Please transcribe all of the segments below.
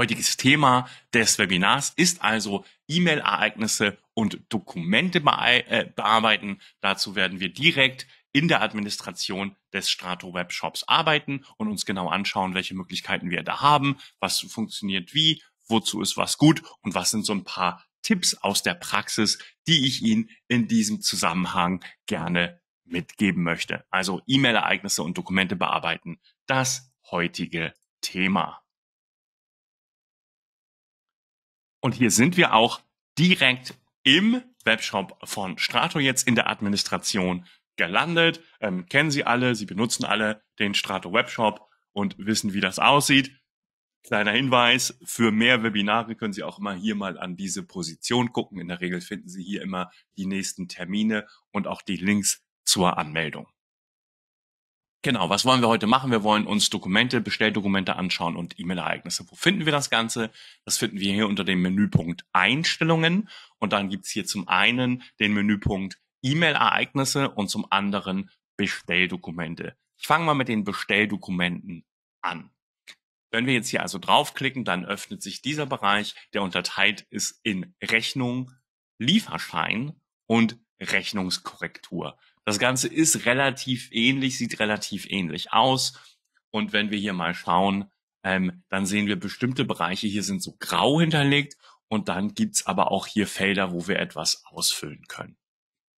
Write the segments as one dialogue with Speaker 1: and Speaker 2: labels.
Speaker 1: Heutiges Thema des Webinars ist also E-Mail-Ereignisse und Dokumente äh, bearbeiten. Dazu werden wir direkt in der Administration des Strato Webshops arbeiten und uns genau anschauen, welche Möglichkeiten wir da haben, was funktioniert wie, wozu ist was gut und was sind so ein paar Tipps aus der Praxis, die ich Ihnen in diesem Zusammenhang gerne mitgeben möchte. Also E-Mail-Ereignisse und Dokumente bearbeiten, das heutige Thema. Und hier sind wir auch direkt im Webshop von Strato jetzt in der Administration gelandet. Ähm, kennen Sie alle, Sie benutzen alle den Strato Webshop und wissen, wie das aussieht. Kleiner Hinweis, für mehr Webinare können Sie auch immer hier mal an diese Position gucken. In der Regel finden Sie hier immer die nächsten Termine und auch die Links zur Anmeldung. Genau, was wollen wir heute machen? Wir wollen uns Dokumente, Bestelldokumente anschauen und E-Mail-Ereignisse. Wo finden wir das Ganze? Das finden wir hier unter dem Menüpunkt Einstellungen. Und dann gibt's hier zum einen den Menüpunkt E-Mail-Ereignisse und zum anderen Bestelldokumente. Ich fange mal mit den Bestelldokumenten an. Wenn wir jetzt hier also draufklicken, dann öffnet sich dieser Bereich, der unterteilt ist in Rechnung, Lieferschein und Rechnungskorrektur. Das Ganze ist relativ ähnlich, sieht relativ ähnlich aus. Und wenn wir hier mal schauen, ähm, dann sehen wir bestimmte Bereiche hier sind so grau hinterlegt und dann gibt's aber auch hier Felder, wo wir etwas ausfüllen können.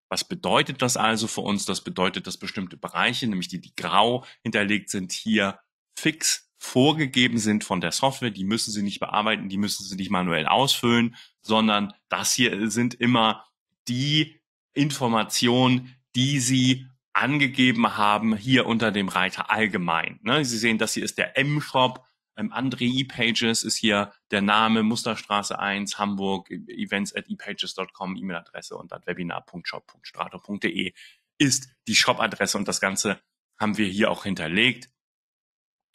Speaker 1: Was bedeutet das also für uns? Das bedeutet, dass bestimmte Bereiche, nämlich die, die grau hinterlegt sind, hier fix vorgegeben sind von der Software. Die müssen Sie nicht bearbeiten, die müssen Sie nicht manuell ausfüllen, sondern das hier sind immer die Informationen, die sie angegeben haben hier unter dem Reiter allgemein. Ne? Sie sehen, das hier ist der M-Shop. Ähm, André E-Pages ist hier der Name, Musterstraße 1, Hamburg, events at epages.com, E-Mail-Adresse und dann webinar.shop.strato.de ist die Shop-Adresse und das Ganze haben wir hier auch hinterlegt,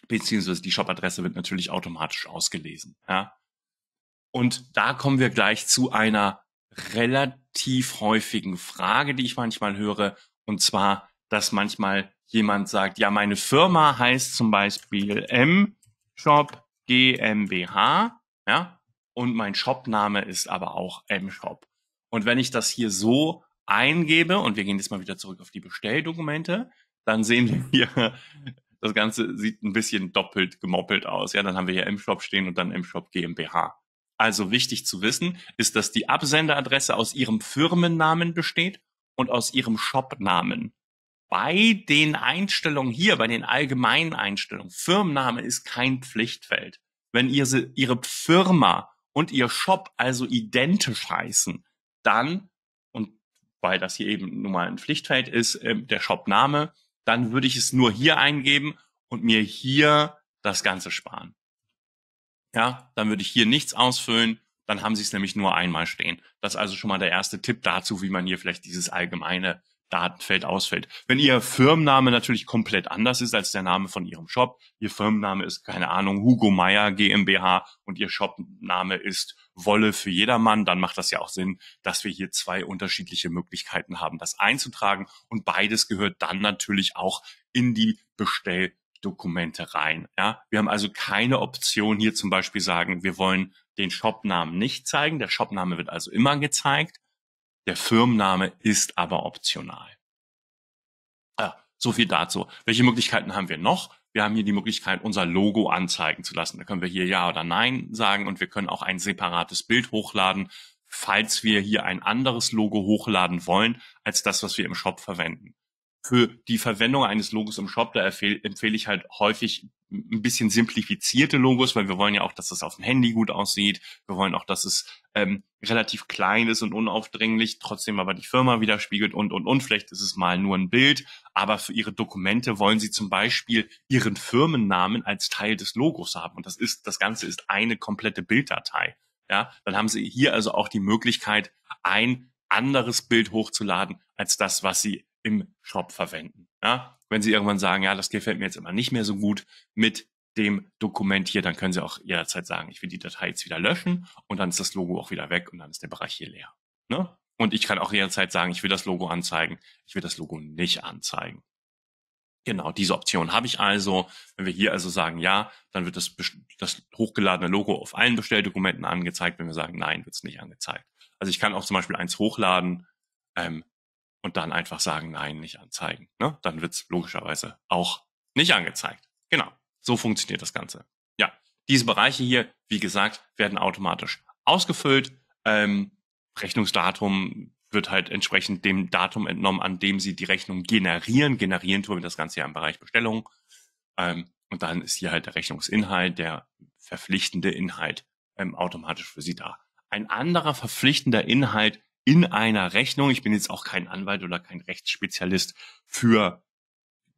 Speaker 1: beziehungsweise die Shop-Adresse wird natürlich automatisch ausgelesen. Ja? Und da kommen wir gleich zu einer relativ häufigen Frage, die ich manchmal höre, und zwar, dass manchmal jemand sagt, ja, meine Firma heißt zum Beispiel M-Shop GmbH, ja, und mein Shopname ist aber auch M-Shop. Und wenn ich das hier so eingebe, und wir gehen jetzt mal wieder zurück auf die Bestelldokumente, dann sehen wir hier, das Ganze sieht ein bisschen doppelt gemoppelt aus. Ja, dann haben wir hier M-Shop stehen und dann M-Shop GmbH. Also wichtig zu wissen ist, dass die Absenderadresse aus ihrem Firmennamen besteht und aus ihrem Shopnamen. Bei den Einstellungen hier, bei den allgemeinen Einstellungen, Firmenname ist kein Pflichtfeld. Wenn ihr se, ihre Firma und ihr Shop also identisch heißen, dann, und weil das hier eben nun mal ein Pflichtfeld ist, ähm, der Shopname, dann würde ich es nur hier eingeben und mir hier das Ganze sparen ja, dann würde ich hier nichts ausfüllen, dann haben Sie es nämlich nur einmal stehen. Das ist also schon mal der erste Tipp dazu, wie man hier vielleicht dieses allgemeine Datenfeld ausfällt. Wenn Ihr Firmenname natürlich komplett anders ist als der Name von Ihrem Shop, Ihr Firmenname ist, keine Ahnung, Hugo Meyer GmbH und Ihr Shopname ist Wolle für jedermann, dann macht das ja auch Sinn, dass wir hier zwei unterschiedliche Möglichkeiten haben, das einzutragen und beides gehört dann natürlich auch in die Bestell- Dokumente rein. Ja? Wir haben also keine Option hier zum Beispiel sagen, wir wollen den Shopnamen nicht zeigen. Der Shopname wird also immer gezeigt. Der Firmenname ist aber optional. Ja, ah, so viel dazu. Welche Möglichkeiten haben wir noch? Wir haben hier die Möglichkeit, unser Logo anzeigen zu lassen. Da können wir hier Ja oder Nein sagen und wir können auch ein separates Bild hochladen, falls wir hier ein anderes Logo hochladen wollen, als das, was wir im Shop verwenden für die Verwendung eines Logos im Shop, da empfehle ich halt häufig ein bisschen simplifizierte Logos, weil wir wollen ja auch, dass das auf dem Handy gut aussieht. Wir wollen auch, dass es ähm, relativ klein ist und unaufdringlich, trotzdem aber die Firma widerspiegelt und, und, und. Vielleicht ist es mal nur ein Bild, aber für Ihre Dokumente wollen Sie zum Beispiel Ihren Firmennamen als Teil des Logos haben. Und das ist, das Ganze ist eine komplette Bilddatei. Ja, dann haben Sie hier also auch die Möglichkeit, ein anderes Bild hochzuladen als das, was Sie im Shop verwenden. Ja? Wenn Sie irgendwann sagen, ja, das gefällt mir jetzt immer nicht mehr so gut mit dem Dokument hier, dann können Sie auch jederzeit sagen, ich will die Datei jetzt wieder löschen und dann ist das Logo auch wieder weg und dann ist der Bereich hier leer. Ne? Und ich kann auch jederzeit sagen, ich will das Logo anzeigen, ich will das Logo nicht anzeigen. Genau, diese Option habe ich also. Wenn wir hier also sagen ja, dann wird das, das hochgeladene Logo auf allen Bestelldokumenten angezeigt. Wenn wir sagen nein, wird es nicht angezeigt. Also ich kann auch zum Beispiel eins hochladen, ähm, und dann einfach sagen, nein, nicht anzeigen. Ne? Dann wird's logischerweise auch nicht angezeigt. Genau, so funktioniert das Ganze. Ja, diese Bereiche hier, wie gesagt, werden automatisch ausgefüllt. Ähm, Rechnungsdatum wird halt entsprechend dem Datum entnommen, an dem Sie die Rechnung generieren. Generieren tun wir das Ganze ja im Bereich Bestellung. Ähm, und dann ist hier halt der Rechnungsinhalt, der verpflichtende Inhalt ähm, automatisch für Sie da. Ein anderer verpflichtender Inhalt in einer Rechnung, ich bin jetzt auch kein Anwalt oder kein Rechtsspezialist für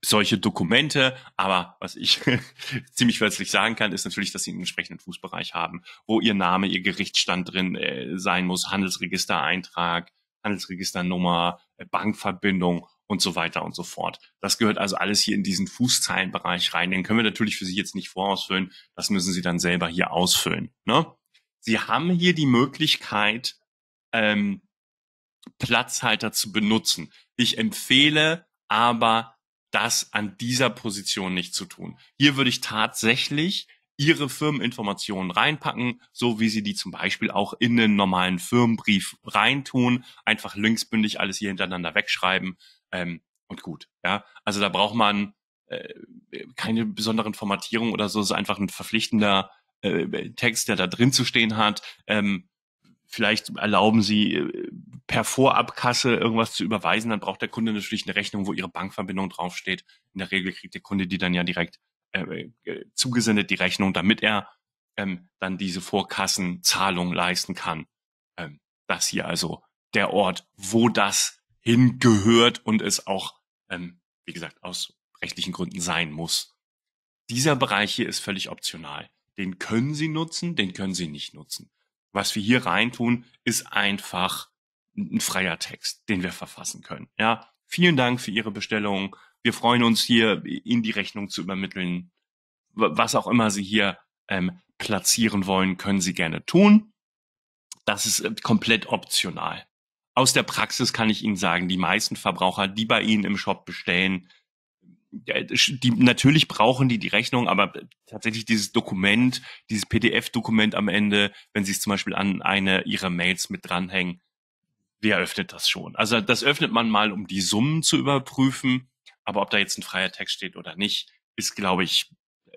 Speaker 1: solche Dokumente, aber was ich ziemlich wörtlich sagen kann, ist natürlich, dass sie einen entsprechenden Fußbereich haben, wo ihr Name, ihr Gerichtsstand drin äh, sein muss, Handelsregistereintrag, Handelsregisternummer, äh, Bankverbindung und so weiter und so fort. Das gehört also alles hier in diesen Fußzeilenbereich rein. Den können wir natürlich für Sie jetzt nicht vorausfüllen. Das müssen Sie dann selber hier ausfüllen. Ne? Sie haben hier die Möglichkeit, ähm, Platzhalter zu benutzen. Ich empfehle aber, das an dieser Position nicht zu tun. Hier würde ich tatsächlich Ihre Firmeninformationen reinpacken, so wie Sie die zum Beispiel auch in den normalen Firmenbrief reintun. Einfach linksbündig alles hier hintereinander wegschreiben ähm, und gut. Ja, also da braucht man äh, keine besonderen Formatierungen oder so. Es ist einfach ein verpflichtender äh, Text, der da drin zu stehen hat. Ähm, vielleicht erlauben sie äh, per Vorabkasse irgendwas zu überweisen, dann braucht der Kunde natürlich eine Rechnung, wo ihre Bankverbindung draufsteht. In der Regel kriegt der Kunde die dann ja direkt äh, äh, zugesendet, die Rechnung, damit er ähm, dann diese Vorkassenzahlung leisten kann. Ähm, das hier also der Ort, wo das hingehört und es auch, ähm, wie gesagt, aus rechtlichen Gründen sein muss. Dieser Bereich hier ist völlig optional. Den können Sie nutzen, den können Sie nicht nutzen was wir hier reintun, ist einfach ein freier Text, den wir verfassen können. Ja, vielen Dank für Ihre Bestellung. Wir freuen uns hier, Ihnen die Rechnung zu übermitteln. Was auch immer Sie hier ähm, platzieren wollen, können Sie gerne tun. Das ist äh, komplett optional. Aus der Praxis kann ich Ihnen sagen, die meisten Verbraucher, die bei Ihnen im Shop bestellen, die, natürlich brauchen die die Rechnung, aber tatsächlich dieses Dokument, dieses PDF-Dokument am Ende, wenn sie es zum Beispiel an eine ihrer Mails mit dranhängen, wer öffnet das schon? Also das öffnet man mal, um die Summen zu überprüfen, aber ob da jetzt ein freier Text steht oder nicht, ist, glaube ich,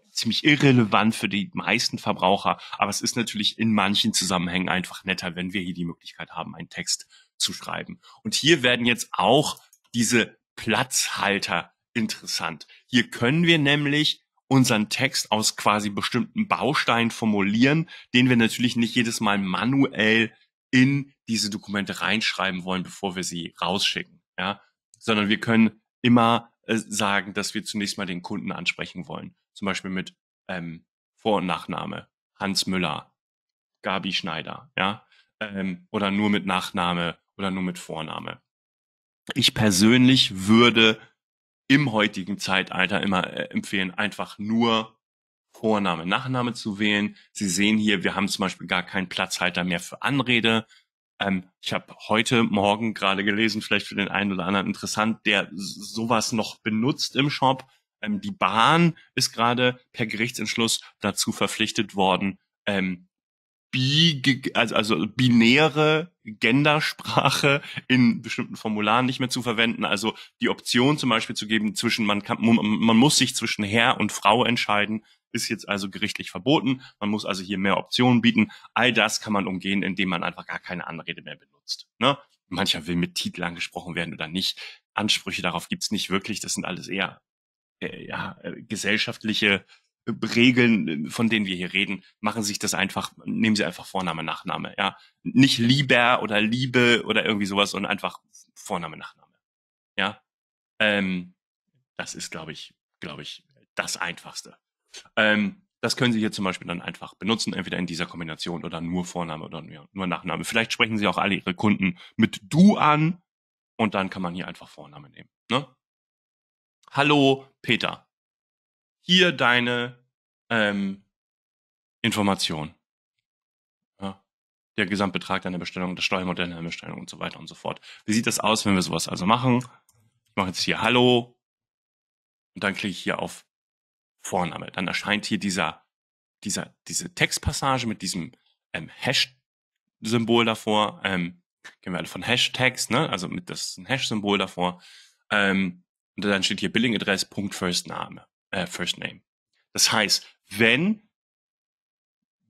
Speaker 1: ziemlich irrelevant für die meisten Verbraucher. Aber es ist natürlich in manchen Zusammenhängen einfach netter, wenn wir hier die Möglichkeit haben, einen Text zu schreiben. Und hier werden jetzt auch diese Platzhalter interessant. Hier können wir nämlich unseren Text aus quasi bestimmten Bausteinen formulieren, den wir natürlich nicht jedes Mal manuell in diese Dokumente reinschreiben wollen, bevor wir sie rausschicken, ja, sondern wir können immer äh, sagen, dass wir zunächst mal den Kunden ansprechen wollen, zum Beispiel mit ähm, Vor- und Nachname, Hans Müller, Gabi Schneider, ja, ähm, oder nur mit Nachname oder nur mit Vorname. Ich persönlich würde im heutigen Zeitalter immer äh, empfehlen, einfach nur Vorname, Nachname zu wählen. Sie sehen hier, wir haben zum Beispiel gar keinen Platzhalter mehr für Anrede. Ähm, ich habe heute Morgen gerade gelesen, vielleicht für den einen oder anderen interessant, der sowas noch benutzt im Shop. Ähm, die Bahn ist gerade per Gerichtsentschluss dazu verpflichtet worden, ähm, bi, also, also binäre Gendersprache in bestimmten Formularen nicht mehr zu verwenden. Also die Option zum Beispiel zu geben, zwischen man kann, man muss sich zwischen Herr und Frau entscheiden, ist jetzt also gerichtlich verboten. Man muss also hier mehr Optionen bieten. All das kann man umgehen, indem man einfach gar keine Anrede mehr benutzt. Ne? Mancher will mit Titel angesprochen werden oder nicht. Ansprüche darauf gibt's nicht wirklich. Das sind alles eher äh, ja, äh, gesellschaftliche Regeln, von denen wir hier reden, machen sich das einfach, nehmen sie einfach Vorname, Nachname, ja. Nicht Lieber oder Liebe oder irgendwie sowas, sondern einfach Vorname, Nachname. Ja. Ähm, das ist, glaube ich, glaube ich, das Einfachste. Ähm, das können Sie hier zum Beispiel dann einfach benutzen, entweder in dieser Kombination oder nur Vorname oder nur Nachname. Vielleicht sprechen Sie auch alle Ihre Kunden mit Du an und dann kann man hier einfach Vorname nehmen. Ne? Hallo Peter, hier deine ähm, Information. Ja. Der Gesamtbetrag deiner Bestellung, das Steuermodell deiner Bestellung und so weiter und so fort. Wie sieht das aus, wenn wir sowas also machen? Ich mache jetzt hier Hallo und dann klicke ich hier auf Vorname. Dann erscheint hier dieser, dieser, diese Textpassage mit diesem ähm, Hash-Symbol davor. Ähm, kennen wir alle von Hashtags, ne? Also mit das Hash-Symbol davor. Ähm, und dann steht hier Billing-Adress, Punkt, First-Name äh, First Name. Das heißt, wenn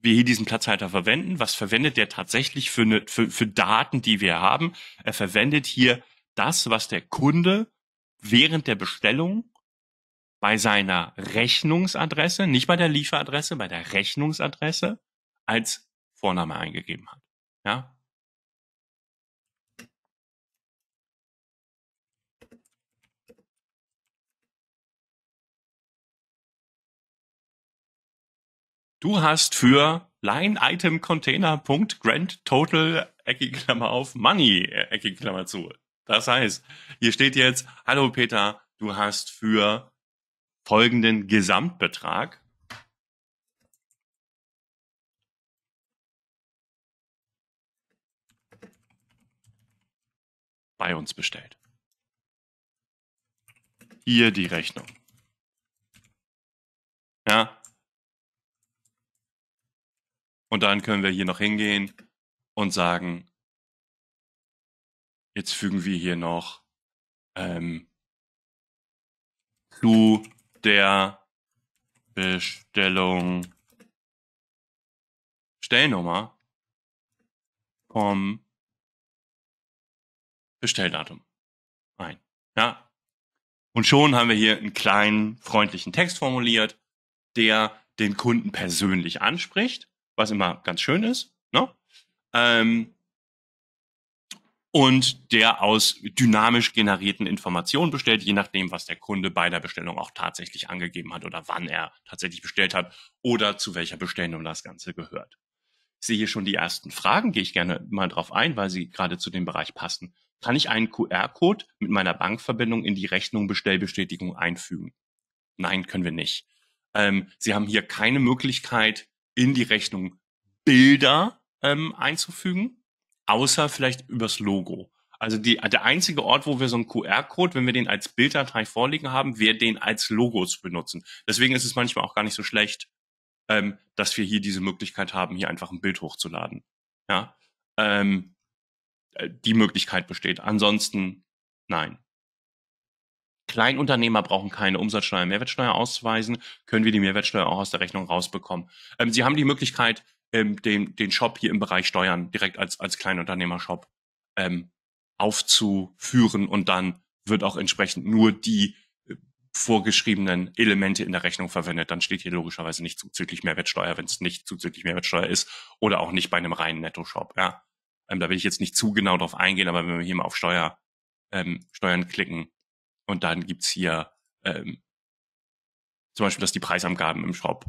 Speaker 1: wir hier diesen Platzhalter verwenden, was verwendet der tatsächlich für, eine, für, für Daten, die wir haben? Er verwendet hier das, was der Kunde während der Bestellung bei seiner Rechnungsadresse, nicht bei der Lieferadresse, bei der Rechnungsadresse als Vorname eingegeben hat. Ja, Du hast für Line Item Container Total eckige Klammer auf Money eckige Klammer zu. Das heißt, hier steht jetzt, hallo Peter, du hast für folgenden Gesamtbetrag
Speaker 2: bei uns bestellt. Hier die Rechnung. Ja, und dann können wir hier noch hingehen und sagen, jetzt fügen wir hier noch ähm, zu der Bestellung Stellnummer vom
Speaker 1: Bestelldatum ein. Ja. Und schon haben wir hier einen kleinen freundlichen Text formuliert, der den Kunden persönlich anspricht was immer ganz schön ist. Ne? Ähm, und der aus dynamisch generierten Informationen bestellt, je nachdem, was der Kunde bei der Bestellung auch tatsächlich angegeben hat oder wann er tatsächlich bestellt hat oder zu welcher Bestellnummer das Ganze gehört. Ich sehe hier schon die ersten Fragen, gehe ich gerne mal drauf ein, weil sie gerade zu dem Bereich passen. Kann ich einen QR-Code mit meiner Bankverbindung in die Rechnung Bestellbestätigung einfügen? Nein, können wir nicht. Ähm, sie haben hier keine Möglichkeit, in die Rechnung Bilder ähm, einzufügen, außer vielleicht übers Logo. Also die, der einzige Ort, wo wir so einen QR-Code, wenn wir den als Bilddatei vorliegen haben, wäre den als Logo zu benutzen. Deswegen ist es manchmal auch gar nicht so schlecht, ähm, dass wir hier diese Möglichkeit haben, hier einfach ein Bild hochzuladen. Ja, ähm, äh, die Möglichkeit besteht. Ansonsten nein. Kleinunternehmer brauchen keine Umsatzsteuer, Mehrwertsteuer auszuweisen, können wir die Mehrwertsteuer auch aus der Rechnung rausbekommen. Ähm, Sie haben die Möglichkeit, ähm, den, den Shop hier im Bereich Steuern direkt als, als Kleinunternehmer-Shop ähm, aufzuführen und dann wird auch entsprechend nur die äh, vorgeschriebenen Elemente in der Rechnung verwendet. Dann steht hier logischerweise nicht zuzüglich Mehrwertsteuer, wenn es nicht zuzüglich Mehrwertsteuer ist oder auch nicht bei einem reinen Netto-Shop. Ja. Ähm, da will ich jetzt nicht zu genau drauf eingehen, aber wenn wir hier mal auf Steuer, ähm, Steuern klicken, und dann gibt es hier ähm, zum Beispiel, dass die Preisangaben im Shop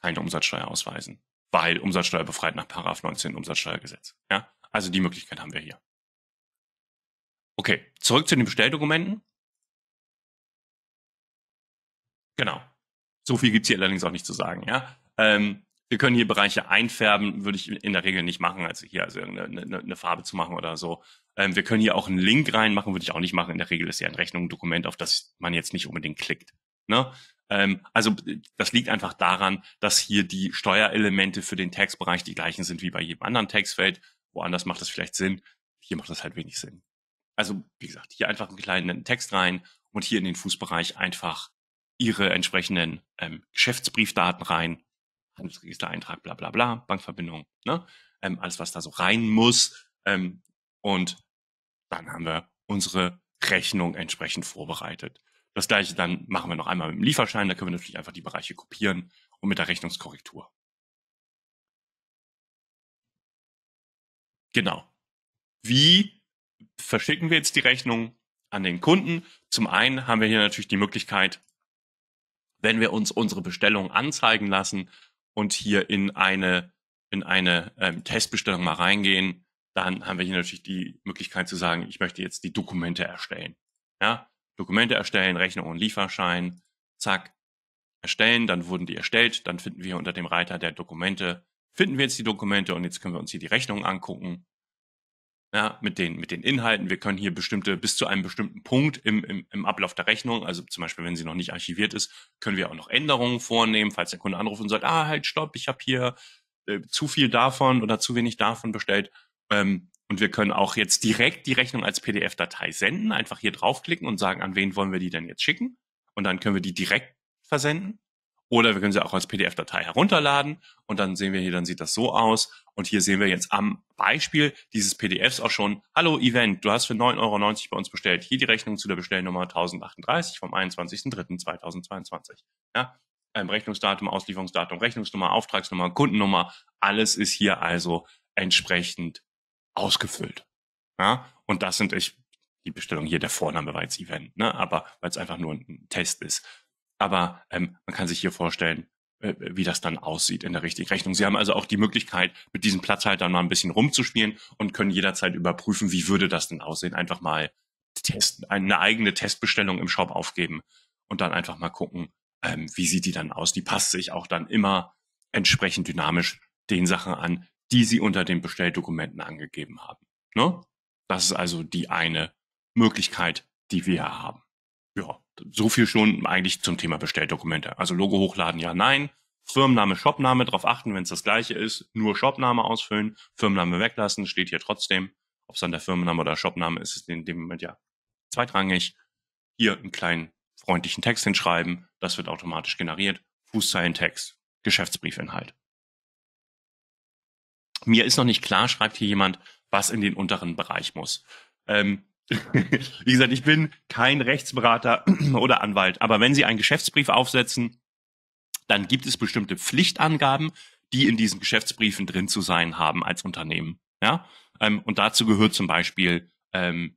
Speaker 1: keine Umsatzsteuer ausweisen, weil Umsatzsteuer befreit nach Paragraph 19 Umsatzsteuergesetz. Ja? Also die Möglichkeit haben wir hier. Okay, zurück zu den Bestelldokumenten. Genau. So viel gibt es hier allerdings auch nicht zu sagen. Ja? Ähm, wir können hier Bereiche einfärben, würde ich in der Regel nicht machen, also hier also eine, eine, eine Farbe zu machen oder so. Ähm, wir können hier auch einen Link reinmachen, würde ich auch nicht machen. In der Regel ist ja ein Rechnung ein Dokument, auf das man jetzt nicht unbedingt klickt. Ne? Ähm, also äh, das liegt einfach daran, dass hier die Steuerelemente für den Textbereich die gleichen sind wie bei jedem anderen Textfeld. Woanders macht das vielleicht Sinn, hier macht das halt wenig Sinn. Also wie gesagt, hier einfach einen kleinen Text rein und hier in den Fußbereich einfach Ihre entsprechenden ähm, Geschäftsbriefdaten rein Handelsregistereintrag, bla bla bla, Bankverbindung, ne? Ähm, alles, was da so rein muss. Ähm, und dann haben wir unsere Rechnung entsprechend vorbereitet. Das gleiche dann machen wir noch einmal mit dem Lieferschein, da können wir natürlich einfach die Bereiche kopieren und mit der Rechnungskorrektur. Genau. Wie verschicken wir jetzt die Rechnung an den Kunden? Zum einen haben wir hier natürlich die Möglichkeit, wenn wir uns unsere Bestellung anzeigen lassen, und hier in eine, in eine ähm, Testbestellung mal reingehen, dann haben wir hier natürlich die Möglichkeit zu sagen, ich möchte jetzt die Dokumente erstellen. Ja, Dokumente erstellen, Rechnung und Lieferschein, zack, erstellen, dann wurden die erstellt, dann finden wir unter dem Reiter der Dokumente, finden wir jetzt die Dokumente und jetzt können wir uns hier die Rechnung angucken ja, mit, den, mit den Inhalten. Wir können hier bestimmte, bis zu einem bestimmten Punkt im, im, im Ablauf der Rechnung, also zum Beispiel, wenn sie noch nicht archiviert ist, können wir auch noch Änderungen vornehmen, falls der Kunde anruft und sagt, ah, halt, stopp, ich habe hier äh, zu viel davon oder zu wenig davon bestellt. Ähm, und wir können auch jetzt direkt die Rechnung als PDF-Datei senden, einfach hier draufklicken und sagen, an wen wollen wir die denn jetzt schicken? Und dann können wir die direkt versenden. Oder wir können sie auch als PDF-Datei herunterladen und dann sehen wir hier, dann sieht das so aus. Und hier sehen wir jetzt am Beispiel dieses PDFs auch schon, hallo Event, du hast für 9,90 Euro bei uns bestellt. Hier die Rechnung zu der Bestellnummer 1038 vom 21.03.2022. Ja, ähm, Rechnungsdatum, Auslieferungsdatum, Rechnungsnummer, Auftragsnummer, Kundennummer, alles ist hier also entsprechend ausgefüllt. Ja, und das sind ich, die Bestellung hier, der Vorname war jetzt Event, ne? aber weil es einfach nur ein Test ist. Aber ähm, man kann sich hier vorstellen, äh, wie das dann aussieht in der richtigen Rechnung. Sie haben also auch die Möglichkeit, mit diesem Platzhalter mal ein bisschen rumzuspielen und können jederzeit überprüfen, wie würde das denn aussehen. Einfach mal testen, eine eigene Testbestellung im Shop aufgeben und dann einfach mal gucken, ähm, wie sieht die dann aus. Die passt sich auch dann immer entsprechend dynamisch den Sachen an, die sie unter den Bestelldokumenten angegeben haben. Ne? Das ist also die eine Möglichkeit, die wir haben. Ja. So viel schon eigentlich zum Thema Bestelldokumente. Also Logo hochladen, ja, nein. Firmenname, Shopname, darauf achten, wenn es das gleiche ist, nur Shopname ausfüllen, Firmenname weglassen, steht hier trotzdem. Ob es dann der Firmenname oder Shopname ist, ist in dem Moment ja zweitrangig. Hier einen kleinen freundlichen Text hinschreiben, das wird automatisch generiert. Fußzeilentext, Geschäftsbriefinhalt. Mir ist noch nicht klar, schreibt hier jemand, was in den unteren Bereich muss. Ähm, Wie gesagt, ich bin kein Rechtsberater oder Anwalt, aber wenn Sie einen Geschäftsbrief aufsetzen, dann gibt es bestimmte Pflichtangaben, die in diesen Geschäftsbriefen drin zu sein haben als Unternehmen. Ja, ähm, und dazu gehört zum Beispiel ähm,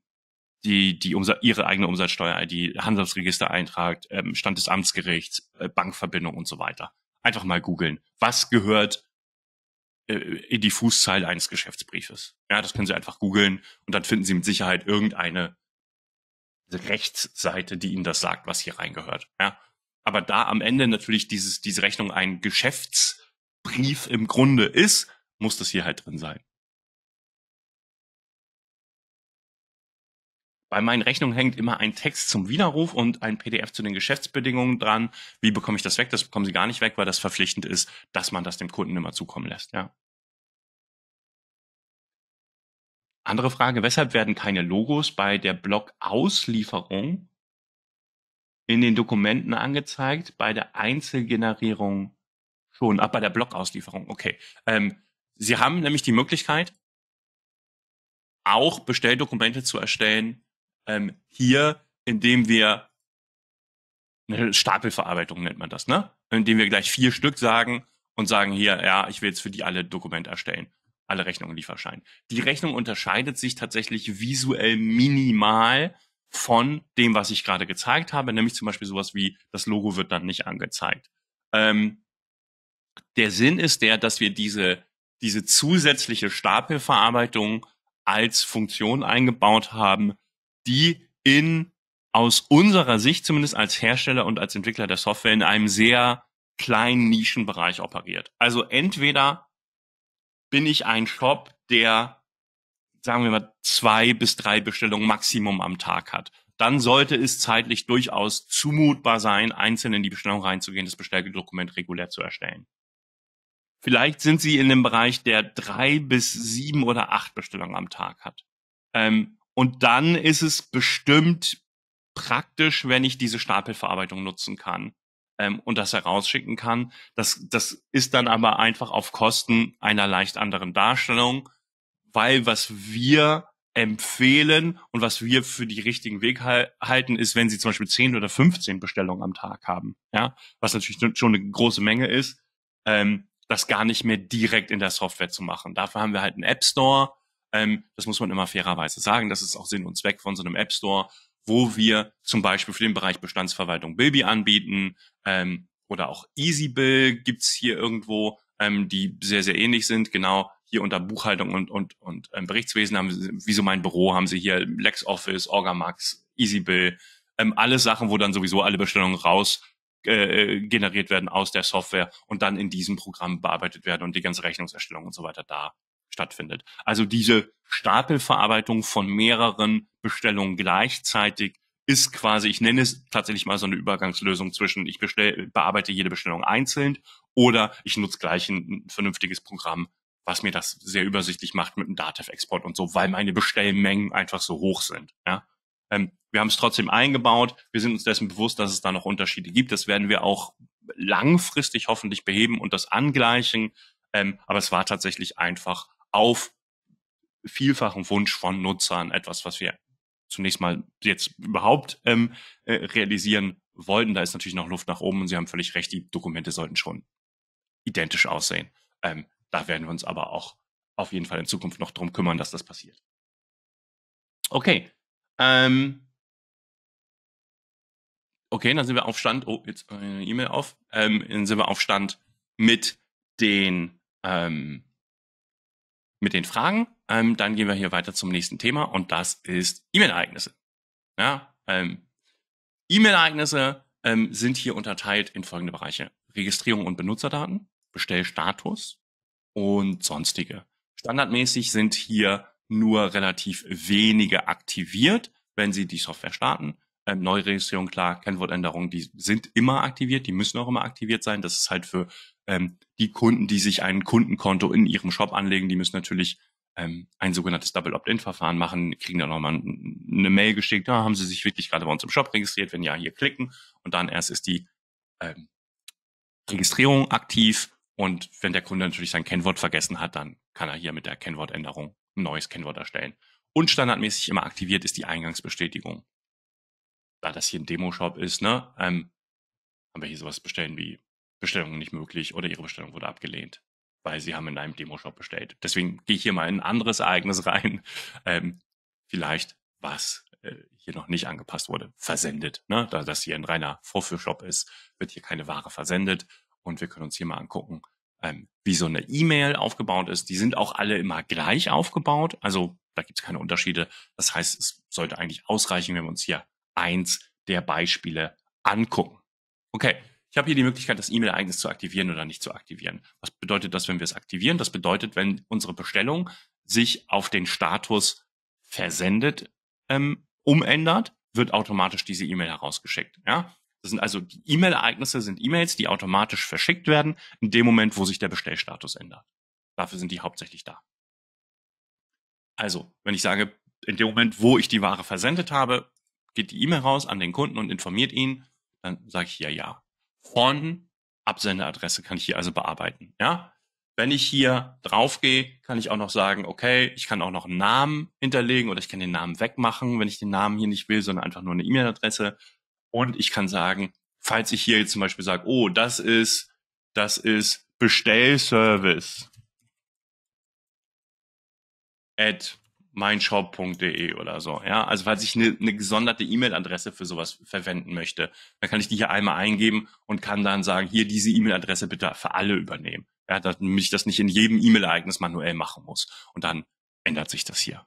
Speaker 1: die, die Umsa ihre eigene Umsatzsteuer-ID, Handelsregistereintrag, ähm, Stand des Amtsgerichts, äh, Bankverbindung und so weiter. Einfach mal googeln. Was gehört äh, in die Fußzeile eines Geschäftsbriefes. Ja, das können Sie einfach googeln und dann finden Sie mit Sicherheit irgendeine Rechtsseite, die Ihnen das sagt, was hier reingehört. Ja, aber da am Ende natürlich dieses, diese Rechnung ein Geschäftsbrief im Grunde ist, muss das hier halt drin sein. Bei meinen Rechnungen hängt immer ein Text zum Widerruf und ein PDF zu den Geschäftsbedingungen dran. Wie bekomme ich das weg? Das bekommen Sie gar nicht weg, weil das verpflichtend ist, dass man das dem Kunden immer zukommen lässt. Ja. Andere Frage, weshalb werden keine Logos bei der Blog-Auslieferung in den Dokumenten angezeigt, bei der Einzelgenerierung schon, ab bei der Blog-Auslieferung? Okay. Ähm, Sie haben nämlich die Möglichkeit, auch Bestelldokumente zu erstellen, ähm, hier, indem wir eine Stapelverarbeitung nennt man das, ne? Indem wir gleich vier Stück sagen und sagen hier, ja, ich will jetzt für die alle Dokument erstellen, alle Rechnungen Lieferschein. Die Rechnung unterscheidet sich tatsächlich visuell minimal von dem, was ich gerade gezeigt habe, nämlich zum Beispiel sowas wie das Logo wird dann nicht angezeigt. Ähm, der Sinn ist der, dass wir diese, diese zusätzliche Stapelverarbeitung als Funktion eingebaut haben, die in aus unserer Sicht zumindest als Hersteller und als Entwickler der Software in einem sehr kleinen Nischenbereich operiert. Also entweder bin ich ein Shop, der, sagen wir mal, zwei bis drei Bestellungen Maximum am Tag hat. Dann sollte es zeitlich durchaus zumutbar sein, einzeln in die Bestellung reinzugehen, das bestellte regulär zu erstellen. Vielleicht sind Sie in dem Bereich, der drei bis sieben oder acht Bestellungen am Tag hat. Ähm, und dann ist es bestimmt praktisch, wenn ich diese Stapelverarbeitung nutzen kann ähm, und das herausschicken kann. Das, das ist dann aber einfach auf Kosten einer leicht anderen Darstellung, weil was wir empfehlen und was wir für die richtigen Weg halten, ist, wenn sie zum Beispiel 10 oder 15 Bestellungen am Tag haben, ja, was natürlich schon eine große Menge ist, ähm, das gar nicht mehr direkt in der Software zu machen. Dafür haben wir halt einen App Store, ähm, das muss man immer fairerweise sagen. Das ist auch Sinn und Zweck von so einem App Store, wo wir zum Beispiel für den Bereich Bestandsverwaltung Bilby anbieten ähm, oder auch EasyBill gibt's hier irgendwo, ähm, die sehr, sehr ähnlich sind. Genau hier unter Buchhaltung und, und, und ähm, Berichtswesen haben sie, wie so mein Büro, haben sie hier LexOffice, Orgamax, EasyBill, ähm, alles Sachen, wo dann sowieso alle Bestellungen raus äh, generiert werden aus der Software und dann in diesem Programm bearbeitet werden und die ganze Rechnungserstellung und so weiter da stattfindet. Also diese Stapelverarbeitung von mehreren Bestellungen gleichzeitig ist quasi, ich nenne es tatsächlich mal so eine Übergangslösung zwischen, ich bestell, bearbeite jede Bestellung einzeln oder ich nutze gleich ein, ein vernünftiges Programm, was mir das sehr übersichtlich macht mit einem Datev-Export und so, weil meine Bestellmengen einfach so hoch sind. Ja? Ähm, wir haben es trotzdem eingebaut. Wir sind uns dessen bewusst, dass es da noch Unterschiede gibt. Das werden wir auch langfristig hoffentlich beheben und das angleichen. Ähm, aber es war tatsächlich einfach auf vielfachen Wunsch von Nutzern, etwas, was wir zunächst mal jetzt überhaupt ähm, äh, realisieren wollten. Da ist natürlich noch Luft nach oben und Sie haben völlig recht, die Dokumente sollten schon identisch aussehen. Ähm, da werden wir uns aber auch auf jeden Fall in Zukunft noch drum kümmern, dass das passiert. Okay. Ähm, okay, dann sind wir auf Stand. Oh, jetzt eine äh, E-Mail auf. Ähm, dann sind wir auf Stand mit den ähm, mit den Fragen. Ähm, dann gehen wir hier weiter zum nächsten Thema und das ist E-Mail-Ereignisse. Ja, ähm, E-Mail-Ereignisse ähm, sind hier unterteilt in folgende Bereiche. Registrierung und Benutzerdaten, Bestellstatus und sonstige. Standardmäßig sind hier nur relativ wenige aktiviert, wenn Sie die Software starten ähm, Neuregistrierung, klar, Kennwortänderung, die sind immer aktiviert, die müssen auch immer aktiviert sein. Das ist halt für ähm, die Kunden, die sich ein Kundenkonto in ihrem Shop anlegen, die müssen natürlich ähm, ein sogenanntes Double Opt-in-Verfahren machen, kriegen dann nochmal eine Mail geschickt, ja, ah, haben sie sich wirklich gerade bei uns im Shop registriert, wenn ja, hier klicken und dann erst ist die ähm, Registrierung aktiv und wenn der Kunde natürlich sein Kennwort vergessen hat, dann kann er hier mit der Kennwortänderung ein neues Kennwort erstellen. Und standardmäßig immer aktiviert ist die Eingangsbestätigung da das hier ein Demo-Shop ist, ne, ähm, haben wir hier sowas bestellen wie Bestellungen nicht möglich oder ihre Bestellung wurde abgelehnt, weil sie haben in einem Demo-Shop bestellt. Deswegen gehe ich hier mal in ein anderes Ereignis rein. Ähm, vielleicht was äh, hier noch nicht angepasst wurde, versendet. Ne? Da das hier ein reiner Vorführshop ist, wird hier keine Ware versendet. Und wir können uns hier mal angucken, ähm, wie so eine E-Mail aufgebaut ist. Die sind auch alle immer gleich aufgebaut. Also da gibt es keine Unterschiede. Das heißt, es sollte eigentlich ausreichen, wenn wir uns hier eins der Beispiele angucken. Okay, ich habe hier die Möglichkeit, das E-Mail-Ereignis zu aktivieren oder nicht zu aktivieren. Was bedeutet das, wenn wir es aktivieren? Das bedeutet, wenn unsere Bestellung sich auf den Status versendet ähm, umändert, wird automatisch diese E-Mail herausgeschickt. Ja? Das sind also die E-Mail-Ereignisse sind E-Mails, die automatisch verschickt werden, in dem Moment, wo sich der Bestellstatus ändert. Dafür sind die hauptsächlich da. Also, wenn ich sage, in dem Moment, wo ich die Ware versendet habe, geht die E-Mail raus an den Kunden und informiert ihn, dann sage ich hier ja. Von Absenderadresse kann ich hier also bearbeiten. Ja? Wenn ich hier draufgehe, kann ich auch noch sagen, okay, ich kann auch noch einen Namen hinterlegen oder ich kann den Namen wegmachen, wenn ich den Namen hier nicht will, sondern einfach nur eine E-Mail-Adresse. Und ich kann sagen, falls ich hier jetzt zum Beispiel sage, oh, das ist, das ist Bestellservice at meinshop.de oder so. Ja, also falls ich eine, eine gesonderte E-Mail-Adresse für sowas verwenden möchte, dann kann ich die hier einmal eingeben und kann dann sagen, hier diese E-Mail-Adresse bitte für alle übernehmen. Ja, damit ich das nicht in jedem E-Mail-Ereignis manuell machen muss. Und dann ändert sich das hier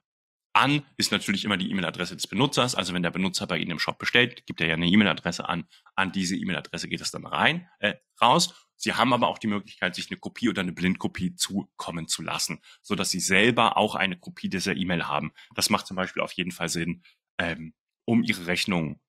Speaker 1: an ist natürlich immer die E-Mail-Adresse des Benutzers. Also wenn der Benutzer bei Ihnen im Shop bestellt, gibt er ja eine E-Mail-Adresse an. An diese E-Mail-Adresse geht es dann rein, äh, raus. Sie haben aber auch die Möglichkeit, sich eine Kopie oder eine Blindkopie zukommen zu lassen, so dass Sie selber auch eine Kopie dieser E-Mail haben. Das macht zum Beispiel auf jeden Fall Sinn, ähm, um Ihre Rechnungen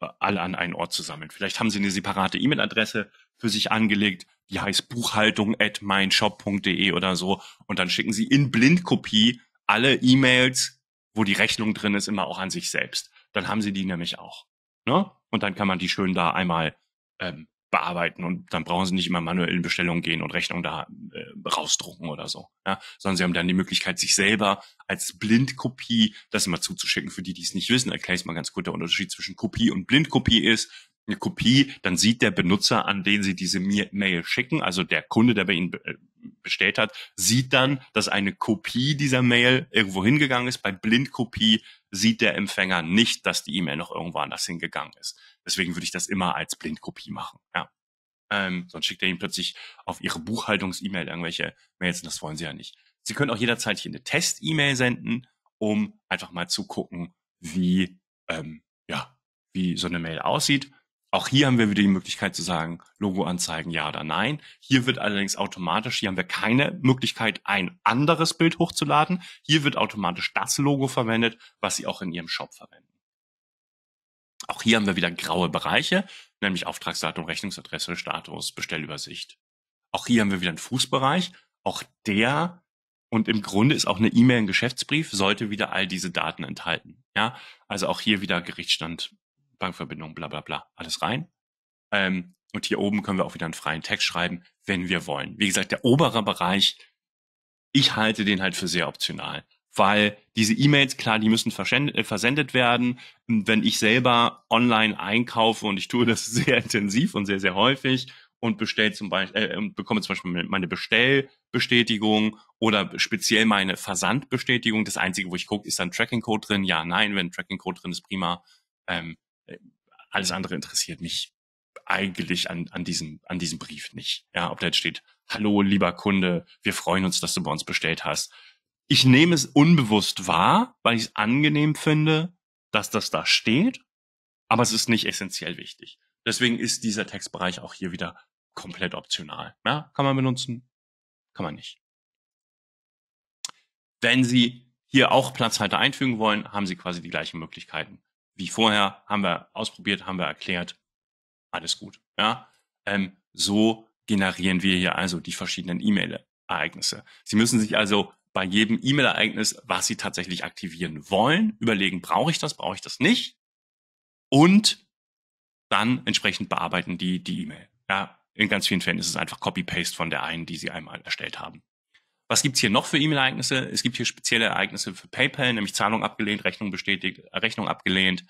Speaker 1: äh, alle an einen Ort zu sammeln. Vielleicht haben Sie eine separate E-Mail-Adresse für sich angelegt, die heißt Buchhaltung at buchhaltung@meinshop.de oder so und dann schicken Sie in Blindkopie alle E-Mails wo die Rechnung drin ist, immer auch an sich selbst. Dann haben sie die nämlich auch. Ne? Und dann kann man die schön da einmal ähm, bearbeiten und dann brauchen sie nicht immer manuell in Bestellungen gehen und Rechnung da äh, rausdrucken oder so. Ja? Sondern sie haben dann die Möglichkeit, sich selber als Blindkopie das immer zuzuschicken. Für die, die es nicht wissen, erkläre ich mal ganz kurz, der Unterschied zwischen Kopie und Blindkopie ist, eine Kopie, dann sieht der Benutzer, an den Sie diese Mail schicken, also der Kunde, der bei Ihnen äh, bestellt hat, sieht dann, dass eine Kopie dieser Mail irgendwo hingegangen ist. Bei Blindkopie sieht der Empfänger nicht, dass die E-Mail noch irgendwo anders hingegangen ist. Deswegen würde ich das immer als Blindkopie machen. Ja. Ähm, sonst schickt er Ihnen plötzlich auf Ihre Buchhaltungs-E-Mail irgendwelche Mails und das wollen Sie ja nicht. Sie können auch jederzeit hier eine Test-E-Mail senden, um einfach mal zu gucken, wie, ähm, ja, wie so eine Mail aussieht. Auch hier haben wir wieder die Möglichkeit zu sagen, Logo anzeigen, ja oder nein. Hier wird allerdings automatisch, hier haben wir keine Möglichkeit, ein anderes Bild hochzuladen. Hier wird automatisch das Logo verwendet, was Sie auch in Ihrem Shop verwenden. Auch hier haben wir wieder graue Bereiche, nämlich Auftragsdatum, Rechnungsadresse, Status, Bestellübersicht. Auch hier haben wir wieder einen Fußbereich. Auch der und im Grunde ist auch eine E-Mail ein Geschäftsbrief, sollte wieder all diese Daten enthalten. Ja, also auch hier wieder Gerichtsstand Bankverbindung, bla bla bla, alles rein. Ähm, und hier oben können wir auch wieder einen freien Text schreiben, wenn wir wollen. Wie gesagt, der obere Bereich, ich halte den halt für sehr optional, weil diese E-Mails, klar, die müssen äh, versendet werden. Wenn ich selber online einkaufe und ich tue das sehr intensiv und sehr, sehr häufig und bestell zum Beispiel, äh, bekomme zum Beispiel meine Bestellbestätigung oder speziell meine Versandbestätigung. Das Einzige, wo ich gucke, ist da ein Tracking-Code drin. Ja, nein, wenn Tracking-Code drin ist, prima. Ähm, alles andere interessiert mich eigentlich an, an, diesem, an diesem Brief nicht. Ja, ob da jetzt steht, hallo, lieber Kunde, wir freuen uns, dass du bei uns bestellt hast. Ich nehme es unbewusst wahr, weil ich es angenehm finde, dass das da steht, aber es ist nicht essentiell wichtig. Deswegen ist dieser Textbereich auch hier wieder komplett optional. Ja, kann man benutzen, kann man nicht. Wenn Sie hier auch Platzhalter einfügen wollen, haben Sie quasi die gleichen Möglichkeiten wie vorher, haben wir ausprobiert, haben wir erklärt, alles gut. Ja? Ähm, so generieren wir hier also die verschiedenen E-Mail-Ereignisse. Sie müssen sich also bei jedem E-Mail-Ereignis, was Sie tatsächlich aktivieren wollen, überlegen, brauche ich das, brauche ich das nicht? Und dann entsprechend bearbeiten die die E-Mail. Ja, in ganz vielen Fällen ist es einfach Copy-Paste von der einen, die Sie einmal erstellt haben. Was gibt's hier noch für E-Mail-Ereignisse? Es gibt hier spezielle Ereignisse für PayPal, nämlich Zahlung abgelehnt, Rechnung bestätigt, Rechnung abgelehnt.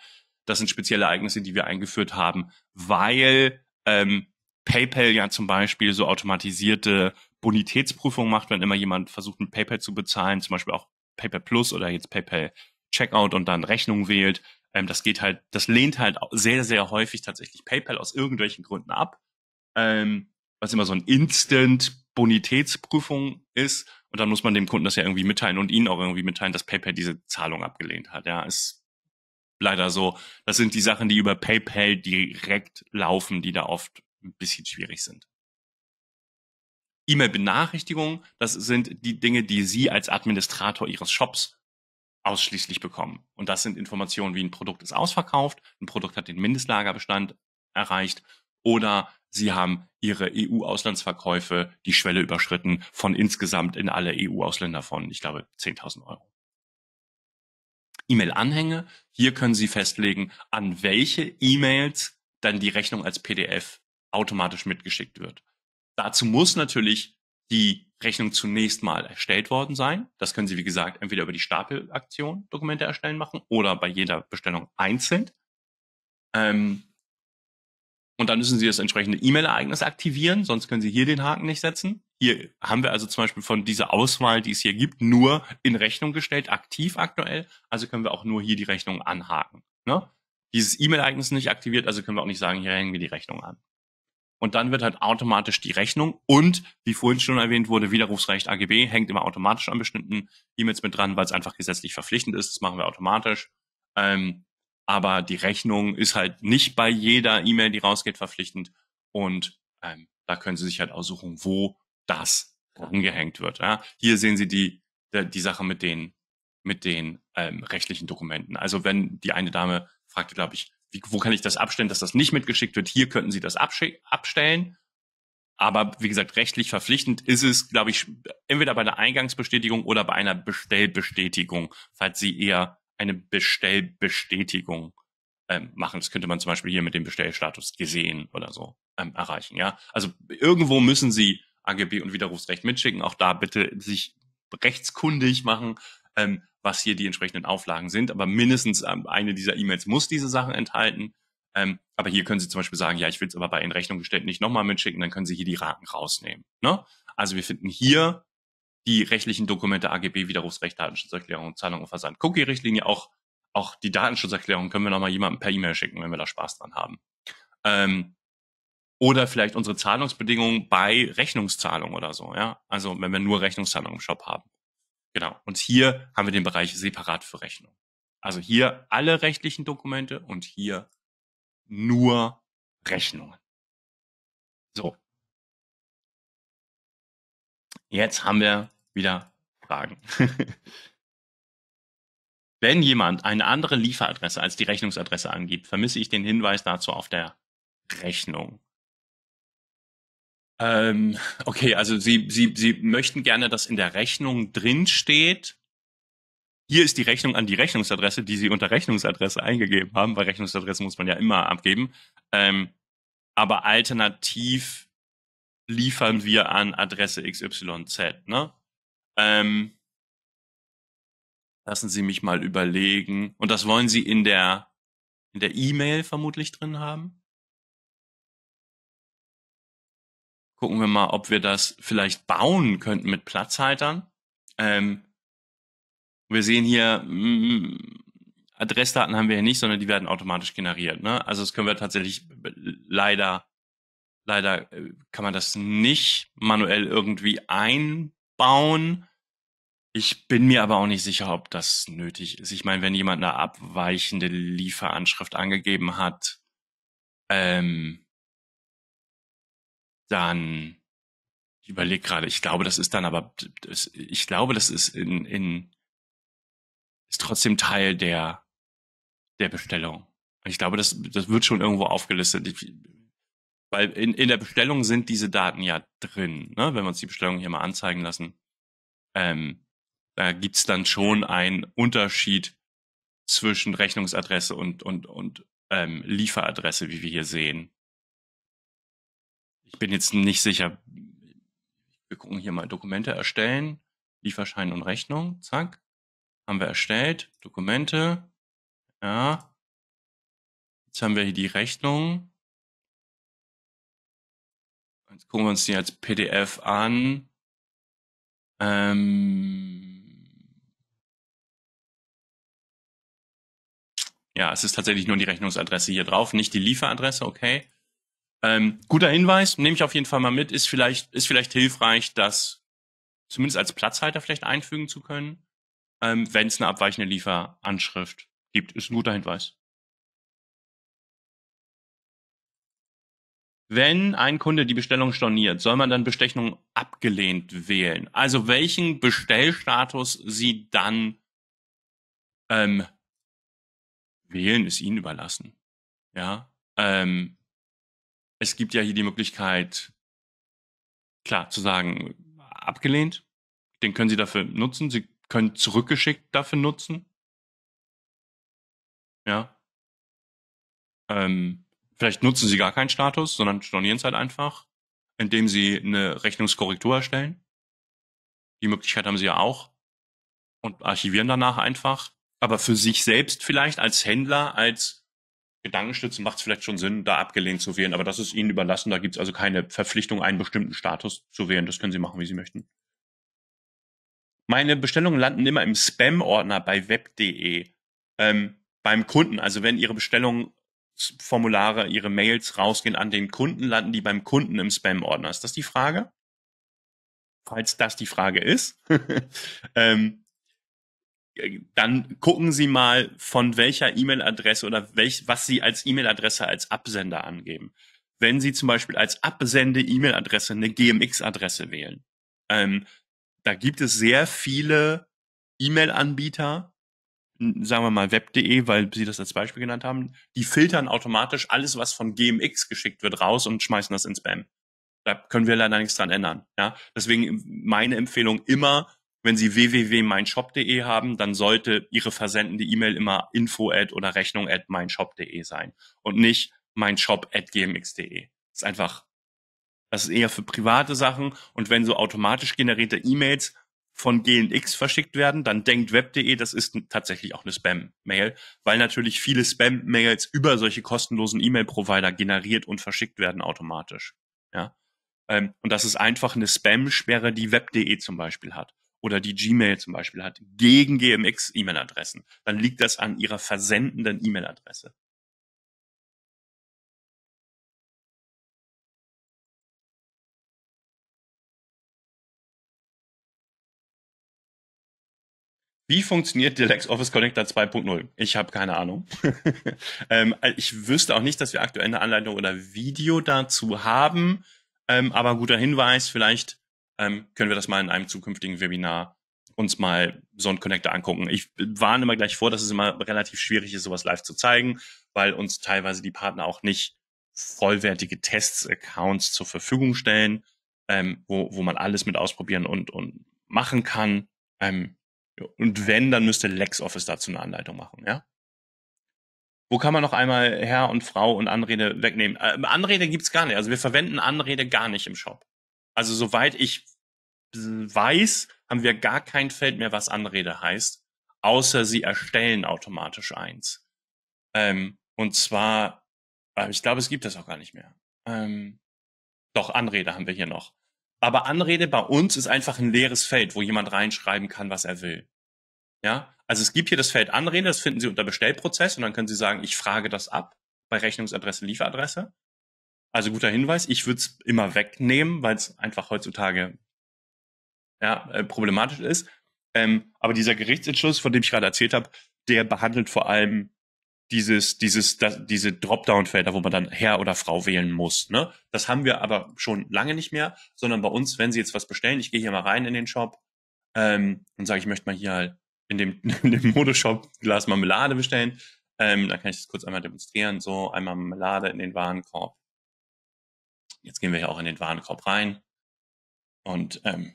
Speaker 1: Das sind spezielle Ereignisse, die wir eingeführt haben, weil ähm, PayPal ja zum Beispiel so automatisierte Bonitätsprüfungen macht, wenn immer jemand versucht, mit PayPal zu bezahlen, zum Beispiel auch PayPal Plus oder jetzt PayPal Checkout und dann Rechnung wählt. Ähm, das geht halt, das lehnt halt sehr, sehr häufig tatsächlich PayPal aus irgendwelchen Gründen ab. Ähm, was immer so ein Instant Bonitätsprüfung ist. Und dann muss man dem Kunden das ja irgendwie mitteilen und ihnen auch irgendwie mitteilen, dass PayPal diese Zahlung abgelehnt hat. Ja, ist leider so. Das sind die Sachen, die über PayPal direkt laufen, die da oft ein bisschen schwierig sind. E-Mail-Benachrichtigungen, das sind die Dinge, die Sie als Administrator Ihres Shops ausschließlich bekommen. Und das sind Informationen wie ein Produkt ist ausverkauft, ein Produkt hat den Mindestlagerbestand erreicht oder sie haben ihre EU-Auslandsverkäufe die Schwelle überschritten von insgesamt in alle EU-Ausländer von, ich glaube, 10.000 Euro. E-Mail-Anhänge, hier können Sie festlegen, an welche E-Mails dann die Rechnung als PDF automatisch mitgeschickt wird. Dazu muss natürlich die Rechnung zunächst mal erstellt worden sein. Das können Sie, wie gesagt, entweder über die Stapelaktion Dokumente erstellen machen oder bei jeder Bestellung einzeln. Ähm, und dann müssen Sie das entsprechende E-Mail-Ereignis aktivieren, sonst können Sie hier den Haken nicht setzen. Hier haben wir also zum Beispiel von dieser Auswahl, die es hier gibt, nur in Rechnung gestellt, aktiv aktuell. Also können wir auch nur hier die Rechnung anhaken. Ne? Dieses E-Mail-Ereignis nicht aktiviert, also können wir auch nicht sagen, hier hängen wir die Rechnung an. Und dann wird halt automatisch die Rechnung und, wie vorhin schon erwähnt wurde, Widerrufsrecht AGB hängt immer automatisch an bestimmten E-Mails mit dran, weil es einfach gesetzlich verpflichtend ist. Das machen wir automatisch. Ähm, aber die Rechnung ist halt nicht bei jeder E-Mail, die rausgeht, verpflichtend. Und ähm, da können Sie sich halt aussuchen, wo das angehängt wird. Ja. Hier sehen Sie die, die, äh, die Sache mit den, mit den ähm, rechtlichen Dokumenten. Also wenn die eine Dame fragte, glaube ich, wie, wo kann ich das abstellen, dass das nicht mitgeschickt wird? Hier könnten Sie das abstellen. Aber wie gesagt, rechtlich verpflichtend ist es, glaube ich, entweder bei einer Eingangsbestätigung oder bei einer Bestellbestätigung, falls Sie eher eine Bestellbestätigung ähm, machen. Das könnte man zum Beispiel hier mit dem Bestellstatus gesehen oder so ähm, erreichen. Ja, also irgendwo müssen Sie AGB und Widerrufsrecht mitschicken. Auch da bitte sich rechtskundig machen, ähm, was hier die entsprechenden Auflagen sind. Aber mindestens ähm, eine dieser E-Mails muss diese Sachen enthalten. Ähm, aber hier können Sie zum Beispiel sagen, ja, ich will es aber bei in Rechnung gestellt nicht nochmal mitschicken, dann können Sie hier die Raten rausnehmen. Ne? Also wir finden hier die rechtlichen Dokumente AGB, Widerrufsrecht, Datenschutzerklärung, Zahlung und Versand. Cookie-Richtlinie, auch, auch die Datenschutzerklärung können wir nochmal jemandem per E-Mail schicken, wenn wir da Spaß dran haben. Ähm, oder vielleicht unsere Zahlungsbedingungen bei Rechnungszahlung oder so, ja. Also wenn wir nur Rechnungszahlung im Shop haben. Genau. Und hier haben wir den Bereich separat für Rechnung. Also hier alle rechtlichen Dokumente und hier nur Rechnungen.
Speaker 2: So. Jetzt haben wir wieder
Speaker 1: Fragen. Wenn jemand eine andere Lieferadresse als die Rechnungsadresse angibt, vermisse ich den Hinweis dazu auf der Rechnung. Ähm, okay, also Sie, Sie, Sie möchten gerne, dass in der Rechnung drin steht, hier ist die Rechnung an die Rechnungsadresse, die Sie unter Rechnungsadresse eingegeben haben, weil Rechnungsadresse muss man ja immer abgeben. Ähm, aber alternativ liefern wir an Adresse XYZ. Ne? Ähm, lassen Sie mich mal überlegen. Und das wollen Sie in der in der E-Mail vermutlich drin haben. Gucken wir mal, ob wir das vielleicht bauen könnten mit Platzhaltern. Ähm, wir sehen hier, mh, mm, Adressdaten haben wir hier nicht, sondern die werden automatisch generiert. Ne? Also das können wir tatsächlich äh, leider Leider äh, kann man das nicht manuell irgendwie einbauen. Ich bin mir aber auch nicht sicher, ob das nötig ist. Ich meine, wenn jemand eine abweichende Lieferanschrift angegeben hat, ähm, dann ich überlege gerade, ich glaube, das ist dann aber, das, ich glaube, das ist in, in, ist trotzdem Teil der, der Bestellung. Ich glaube, das, das wird schon irgendwo aufgelistet. Ich, weil in, in der Bestellung sind diese Daten ja drin, ne? wenn wir uns die Bestellung hier mal anzeigen lassen. Ähm, da gibt's dann schon einen Unterschied zwischen Rechnungsadresse und, und, und ähm, Lieferadresse, wie wir hier sehen. Ich bin jetzt nicht sicher. Wir gucken hier mal Dokumente erstellen, Lieferschein und Rechnung, zack. Haben wir erstellt, Dokumente,
Speaker 2: ja. Jetzt haben wir hier die Rechnung, Jetzt gucken wir uns die als PDF an. Ähm
Speaker 1: ja, es ist tatsächlich nur die Rechnungsadresse hier drauf, nicht die Lieferadresse, okay. Ähm, guter Hinweis, nehme ich auf jeden Fall mal mit, ist vielleicht, ist vielleicht hilfreich, das zumindest als Platzhalter vielleicht einfügen zu können, ähm, wenn es eine abweichende Lieferanschrift gibt. Ist ein guter Hinweis. Wenn ein Kunde die Bestellung storniert, soll man dann Bestechung abgelehnt wählen? Also welchen Bestellstatus Sie dann ähm, wählen, ist Ihnen überlassen. Ja, ähm, es gibt ja hier die Möglichkeit, klar zu sagen, abgelehnt. Den können Sie dafür nutzen. Sie können zurückgeschickt dafür nutzen. Ja. Ähm, vielleicht nutzen sie gar keinen Status, sondern stornieren es halt einfach, indem sie eine Rechnungskorrektur erstellen. Die Möglichkeit haben sie ja auch und archivieren danach einfach. Aber für sich selbst vielleicht als Händler, als Gedankenstütze macht es vielleicht schon Sinn, da abgelehnt zu wählen. Aber das ist ihnen überlassen. Da gibt es also keine Verpflichtung, einen bestimmten Status zu wählen. Das können sie machen, wie sie möchten. Meine Bestellungen landen immer im Spam-Ordner bei web.de ähm, beim Kunden. Also wenn Ihre Bestellung Formulare, Ihre Mails rausgehen an den Kunden, landen die beim Kunden im Spam-Ordner? Ist das die Frage? Falls das die Frage ist, ähm, dann gucken Sie mal, von welcher E-Mail-Adresse oder welch, was Sie als E-Mail-Adresse als Absender angeben. Wenn Sie zum Beispiel als Absende-E-Mail-Adresse eine GMX-Adresse wählen, ähm, da gibt es sehr viele E-Mail-Anbieter, sagen wir mal web.de, weil Sie das als Beispiel genannt haben, die filtern automatisch alles, was von GMX geschickt wird, raus und schmeißen das ins Spam. Da können wir leider nichts dran ändern. Ja? Deswegen meine Empfehlung immer, wenn Sie www.meinshop.de haben, dann sollte Ihre versendende E-Mail immer info ad oder rechnung ad meinshop.de sein und nicht meinshop at gmx.de. Ist einfach, das ist eher für private Sachen und wenn so automatisch generierte E-Mails von GNX verschickt werden, dann denkt web.de, das ist tatsächlich auch eine Spam-Mail, weil natürlich viele Spam-Mails über solche kostenlosen E-Mail-Provider generiert und verschickt werden automatisch. Ja? Ähm, und das ist einfach eine Spam-Sperre, die web.de zum Beispiel hat oder die Gmail zum Beispiel hat, gegen GMX-E-Mail-Adressen. Dann liegt das an ihrer versendenden
Speaker 2: E-Mail-Adresse.
Speaker 1: Wie funktioniert der LexOffice Connector 2.0? Ich habe keine Ahnung. ähm, äh, ich wüsste auch nicht, dass wir aktuell eine Anleitung oder Video dazu haben. Ähm, aber guter Hinweis, vielleicht ähm, können wir das mal in einem zukünftigen Webinar uns mal so einen Connector angucken. Ich warne immer gleich vor, dass es immer relativ schwierig ist, sowas live zu zeigen, weil uns teilweise die Partner auch nicht vollwertige Tests-Accounts zur Verfügung stellen, ähm, wo, wo man alles mit ausprobieren und, und machen kann. Ähm, und wenn, dann müsste LexOffice dazu eine Anleitung machen, ja? Wo kann man noch einmal Herr und Frau und Anrede wegnehmen? Äh, Anrede gibt's gar nicht. Also wir verwenden Anrede gar nicht im Shop. Also soweit ich weiß, haben wir gar kein Feld mehr, was Anrede heißt, außer sie erstellen automatisch eins. Ähm, und zwar, äh, ich glaube, es gibt das auch gar nicht mehr. Ähm, doch, Anrede haben wir hier noch. Aber Anrede bei uns ist einfach ein leeres Feld, wo jemand reinschreiben kann, was er will. Ja, also es gibt hier das Feld Anrede, das finden Sie unter Bestellprozess und dann können Sie sagen, ich frage das ab bei Rechnungsadresse, Lieferadresse. Also guter Hinweis, ich würde es immer wegnehmen, weil es einfach heutzutage ja, äh, problematisch ist. Ähm, aber dieser Gerichtsentschluss, von dem ich gerade erzählt habe, der behandelt vor allem dieses, dieses, das, diese Dropdown-Felder, wo man dann Herr oder Frau wählen muss. Ne? Das haben wir aber schon lange nicht mehr, sondern bei uns, wenn Sie jetzt was bestellen, ich gehe hier mal rein in den Shop ähm, und sage, ich möchte mal hier halt in dem, in dem Modeshop Glas Marmelade bestellen. Ähm, dann kann ich das kurz einmal demonstrieren. So, einmal Marmelade in den Warenkorb. Jetzt gehen wir hier auch in den Warenkorb rein und ähm,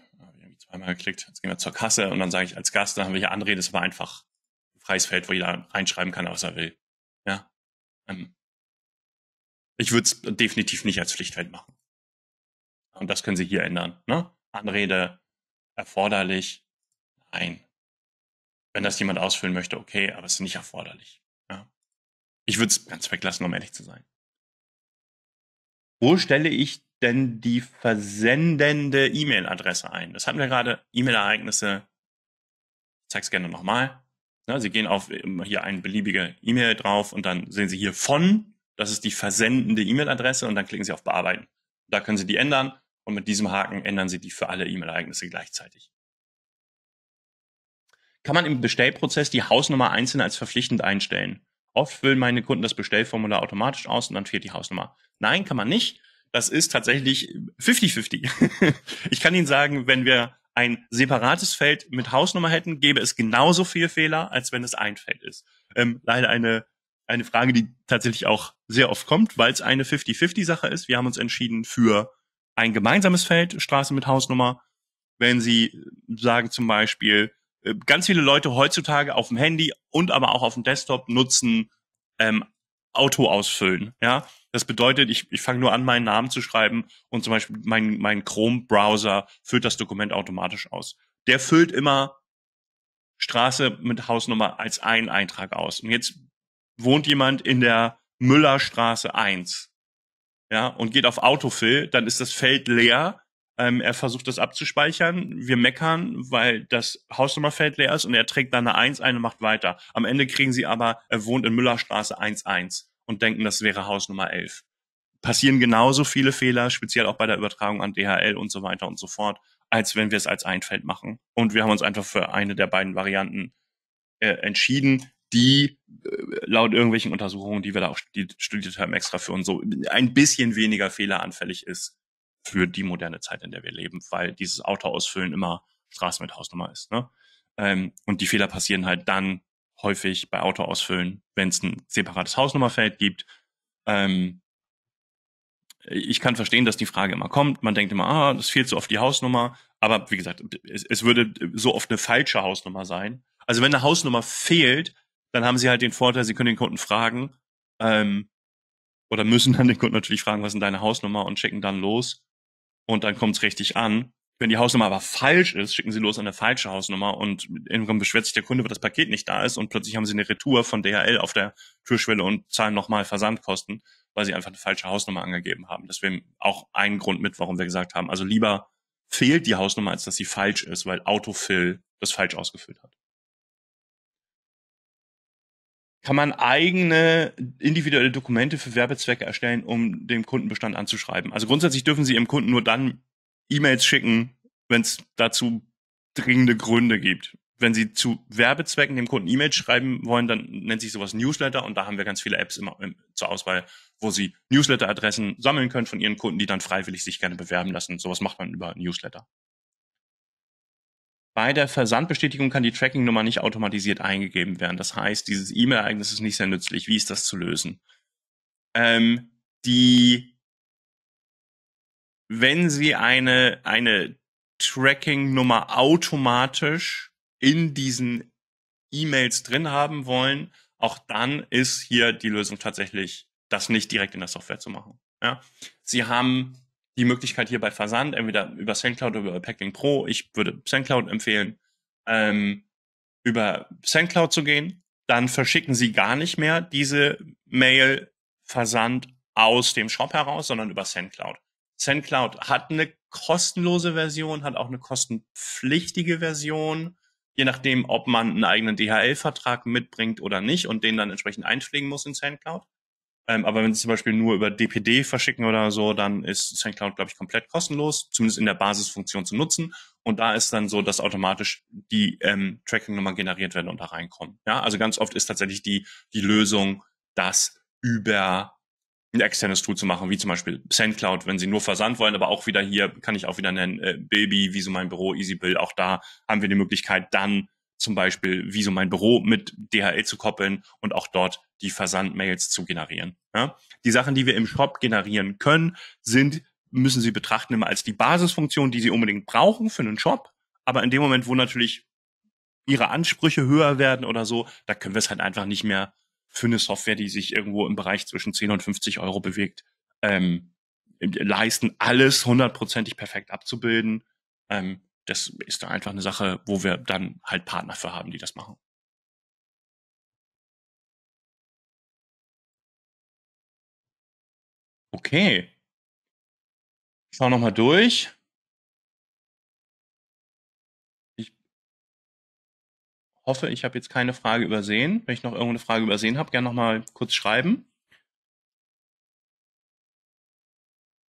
Speaker 1: zweimal geklickt. Jetzt gehen wir zur Kasse und dann sage ich als Gast, dann haben wir hier Anrede, das war einfach ein freies Feld, wo jeder reinschreiben kann, was er will. Ja. Ähm, ich würde es definitiv nicht als Pflichtfeld machen. Und das können Sie hier ändern. Ne? Anrede erforderlich. Nein. Wenn das jemand ausfüllen möchte, okay, aber es ist nicht erforderlich. Ja? Ich würde es ganz weglassen, um ehrlich zu sein. Wo stelle ich denn die versendende E-Mail-Adresse ein? Das hatten wir gerade, E-Mail-Ereignisse. Ich zeige es gerne nochmal. Ne, Sie gehen auf ähm, hier eine beliebige E-Mail drauf und dann sehen Sie hier von, das ist die versendende E-Mail-Adresse und dann klicken Sie auf Bearbeiten. Da können Sie die ändern und mit diesem Haken ändern Sie die für alle E-Mail-Ereignisse gleichzeitig. Kann man im Bestellprozess die Hausnummer einzeln als verpflichtend einstellen? Oft füllen meine Kunden das Bestellformular automatisch aus und dann fehlt die Hausnummer. Nein, kann man nicht. Das ist tatsächlich 50-50. ich kann Ihnen sagen, wenn wir ein separates Feld mit Hausnummer hätten, gäbe es genauso viel Fehler, als wenn es ein Feld ist. Ähm, leider eine, eine Frage, die tatsächlich auch sehr oft kommt, weil es eine 50-50-Sache ist. Wir haben uns entschieden für ein gemeinsames Feld, Straße mit Hausnummer. Wenn Sie sagen zum Beispiel, äh, ganz viele Leute heutzutage auf dem Handy und aber auch auf dem Desktop nutzen ähm, Auto ausfüllen. Ja, das bedeutet, ich, ich fange nur an, meinen Namen zu schreiben und zum Beispiel mein, mein Chrome-Browser füllt das Dokument automatisch aus. Der füllt immer Straße mit Hausnummer als einen Eintrag aus. Und jetzt wohnt jemand in der Müllerstraße 1. Ja, und geht auf Autofill, dann ist das Feld leer ähm, er versucht das abzuspeichern. Wir meckern, weil das Hausnummerfeld leer ist und er trägt dann eine 1 ein und macht weiter. Am Ende kriegen sie aber, er wohnt in Müllerstraße 1-1 und denken, das wäre Hausnummer 11. Passieren genauso viele Fehler, speziell auch bei der Übertragung an DHL und so weiter und so fort, als wenn wir es als Einfeld machen. Und wir haben uns einfach für eine der beiden Varianten äh, entschieden, die äh, laut irgendwelchen Untersuchungen, die wir da auch studiert haben, extra für uns so ein bisschen weniger fehleranfällig ist für die moderne Zeit, in der wir leben, weil dieses Autoausfüllen immer Straßen mit Hausnummer ist. Ne? Ähm, und die Fehler passieren halt dann häufig bei Autoausfüllen, wenn es ein separates Hausnummerfeld gibt. Ähm, ich kann verstehen, dass die Frage immer kommt. Man denkt immer, ah, das fehlt so oft die Hausnummer. Aber wie gesagt, es, es würde so oft eine falsche Hausnummer sein. Also wenn eine Hausnummer fehlt, dann haben sie halt den Vorteil, sie können den Kunden fragen ähm, oder müssen dann den Kunden natürlich fragen, was ist denn deine Hausnummer und schicken dann los und dann kommt es richtig an. Wenn die Hausnummer aber falsch ist, schicken sie los an eine falsche Hausnummer und irgendwann beschwert sich der Kunde, weil das Paket nicht da ist und plötzlich haben sie eine Retour von DHL auf der Türschwelle und zahlen nochmal Versandkosten, weil sie einfach eine falsche Hausnummer angegeben haben. Deswegen auch ein Grund mit, warum wir gesagt haben, also lieber fehlt die Hausnummer, als dass sie falsch ist, weil Autofill das falsch ausgefüllt hat kann man eigene individuelle Dokumente für Werbezwecke erstellen, um dem Kundenbestand anzuschreiben. Also grundsätzlich dürfen Sie Ihrem Kunden nur dann E-Mails schicken, wenn es dazu dringende Gründe gibt. Wenn Sie zu Werbezwecken dem Kunden E-Mails schreiben wollen, dann nennt sich sowas Newsletter und da haben wir ganz viele Apps immer ähm, zur Auswahl, wo Sie Newsletter-Adressen sammeln können von Ihren Kunden, die dann freiwillig sich gerne bewerben lassen. Sowas macht man über Newsletter. Bei der Versandbestätigung kann die Tracking-Nummer nicht automatisiert eingegeben werden. Das heißt, dieses E-Mail-Ereignis ist nicht sehr nützlich. Wie ist das zu lösen? Ähm, die, wenn Sie eine, eine Tracking-Nummer automatisch in diesen E-Mails drin haben wollen, auch dann ist hier die Lösung tatsächlich, das nicht direkt in der Software zu machen. Ja? Sie haben die Möglichkeit hier bei Versand, entweder über SendCloud oder über Packing Pro. Ich würde SendCloud empfehlen, ähm, über SendCloud zu gehen. Dann verschicken sie gar nicht mehr diese Mail-Versand aus dem Shop heraus, sondern über SendCloud. SendCloud hat eine kostenlose Version, hat auch eine kostenpflichtige Version, je nachdem, ob man einen eigenen DHL-Vertrag mitbringt oder nicht und den dann entsprechend einpflegen muss in SendCloud. Ähm, aber wenn Sie zum Beispiel nur über DPD verschicken oder so, dann ist SendCloud, Cloud, glaube ich, komplett kostenlos, zumindest in der Basisfunktion zu nutzen. Und da ist dann so, dass automatisch die ähm, Tracking-Nummern generiert werden und da reinkommen. Ja, also ganz oft ist tatsächlich die, die Lösung, das über ein externes Tool zu machen, wie zum Beispiel SendCloud, wenn Sie nur Versand wollen, aber auch wieder hier kann ich auch wieder nennen, äh, Baby, Wieso mein Büro, EasyBill, auch da haben wir die Möglichkeit, dann zum Beispiel Wieso mein Büro mit DHL zu koppeln und auch dort die Versandmails zu generieren. Ja? Die Sachen, die wir im Shop generieren können, sind, müssen Sie betrachten immer als die Basisfunktion, die Sie unbedingt brauchen für einen Shop. Aber in dem Moment, wo natürlich Ihre Ansprüche höher werden oder so, da können wir es halt einfach nicht mehr für eine Software, die sich irgendwo im Bereich zwischen 10 und 50 Euro bewegt, ähm, leisten, alles hundertprozentig perfekt abzubilden. Ähm, das ist da einfach eine Sache, wo wir dann halt Partner für haben, die das machen.
Speaker 2: Okay. Ich schaue nochmal durch.
Speaker 1: Ich hoffe, ich habe jetzt keine Frage übersehen. Wenn ich noch irgendeine Frage übersehen habe, gerne nochmal kurz schreiben.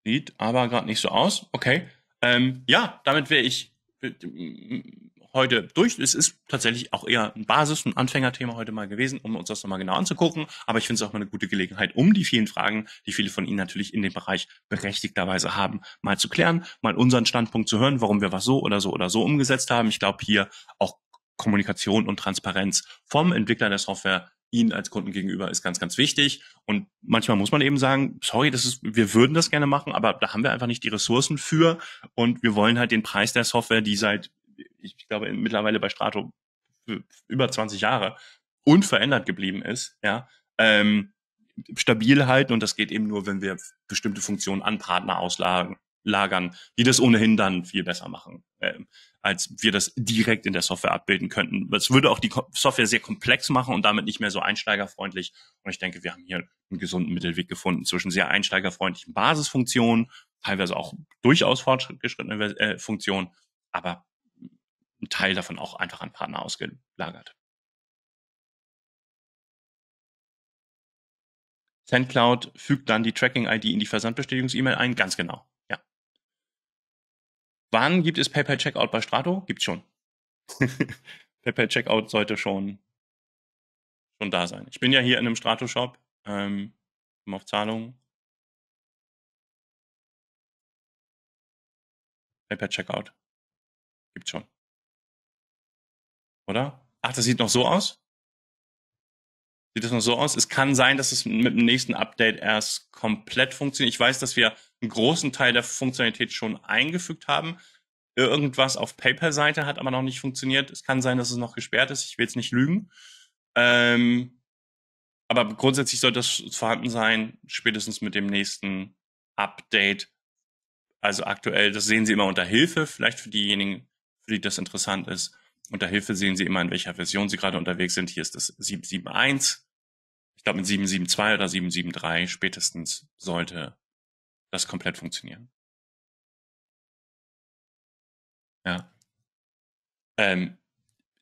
Speaker 1: Sieht aber gerade nicht so aus. Okay. Ähm, ja, damit wäre ich heute durch. Es ist tatsächlich auch eher ein Basis- und Anfängerthema heute mal gewesen, um uns das nochmal genau anzugucken. Aber ich finde es auch mal eine gute Gelegenheit, um die vielen Fragen, die viele von Ihnen natürlich in dem Bereich berechtigterweise haben, mal zu klären, mal unseren Standpunkt zu hören, warum wir was so oder so oder so umgesetzt haben. Ich glaube, hier auch Kommunikation und Transparenz vom Entwickler der Software Ihnen als Kunden gegenüber ist ganz, ganz wichtig. Und manchmal muss man eben sagen, sorry, das ist, wir würden das gerne machen, aber da haben wir einfach nicht die Ressourcen für. Und wir wollen halt den Preis der Software, die seit ich glaube, mittlerweile bei Strato über 20 Jahre unverändert geblieben ist, ja, ähm, stabil halten und das geht eben nur, wenn wir bestimmte Funktionen an Partner auslagern, die das ohnehin dann viel besser machen, ähm, als wir das direkt in der Software abbilden könnten. Das würde auch die Software sehr komplex machen und damit nicht mehr so einsteigerfreundlich. Und ich denke, wir haben hier einen gesunden Mittelweg gefunden zwischen sehr einsteigerfreundlichen Basisfunktionen, teilweise auch durchaus fortgeschrittene äh, Funktionen, aber einen Teil davon auch einfach an Partner ausgelagert. SendCloud fügt dann die Tracking-ID in die Versandbestätigungs-E-Mail ein, ganz genau. Ja. Wann gibt es PayPal Checkout bei Strato? Gibt's schon. PayPal Checkout sollte schon, schon da sein. Ich bin ja hier in einem Strato-Shop, ähm, auf Zahlungen.
Speaker 2: PayPal Checkout. Gibt's schon.
Speaker 1: Oder? Ach, das sieht noch so aus? Sieht das noch so aus? Es kann sein, dass es mit dem nächsten Update erst komplett funktioniert. Ich weiß, dass wir einen großen Teil der Funktionalität schon eingefügt haben. Irgendwas auf PayPal-Seite hat aber noch nicht funktioniert. Es kann sein, dass es noch gesperrt ist. Ich will jetzt nicht lügen. Ähm, aber grundsätzlich sollte das vorhanden sein, spätestens mit dem nächsten Update. Also aktuell, das sehen Sie immer unter Hilfe, vielleicht für diejenigen, für die das interessant ist. Unter Hilfe sehen Sie immer, in welcher Version Sie gerade unterwegs sind. Hier ist das 771. Ich glaube, mit 772 oder 773 spätestens sollte das komplett funktionieren. Ja. Ähm,